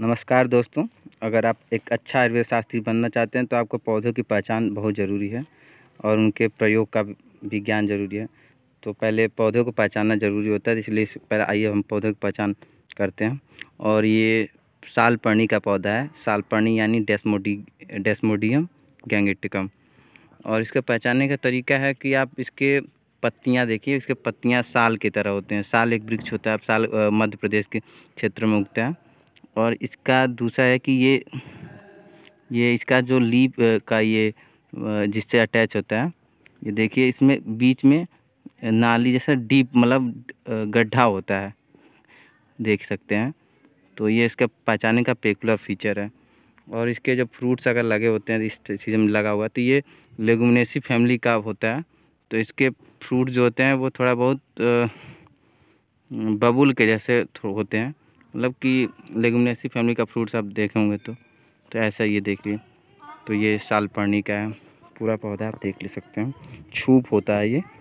नमस्कार दोस्तों अगर आप एक अच्छा आयुर्वेद शास्त्री बनना चाहते हैं तो आपको पौधों की पहचान बहुत ज़रूरी है और उनके प्रयोग का भी ज्ञान ज़रूरी है तो पहले पौधों को पहचानना ज़रूरी होता है इसलिए पहले आइए हम पौधों की पहचान करते हैं और ये सालपर्णी का पौधा है सालपर्णी यानी डेस्मोडी डेस्मोडियम गैंगेटिकम और इसका पहचानने का तरीका है कि आप इसके पत्तियाँ देखिए इसके पत्तियाँ साल की तरह होते हैं साल एक वृक्ष होता है साल मध्य प्रदेश के क्षेत्र में उगता है और इसका दूसरा है कि ये ये इसका जो लीप का ये जिससे अटैच होता है ये देखिए इसमें बीच में नाली जैसा डीप मतलब गड्ढा होता है देख सकते हैं तो ये इसका पहचाने का पेकुलर फीचर है और इसके जब फ्रूट्स अगर लगे होते हैं इस सीजन में लगा हुआ तो ये लेगुमिनेसी फैमिली का होता है तो इसके फ्रूट जो होते हैं वो थोड़ा बहुत बबुल के जैसे होते हैं मतलब कि लेगुमनेसी फैमिली का फ्रूट्स आप देखे होंगे तो तो ऐसा ये लिए तो ये साल पर्णी का है पूरा पौधा आप देख ले सकते हैं छूप होता है ये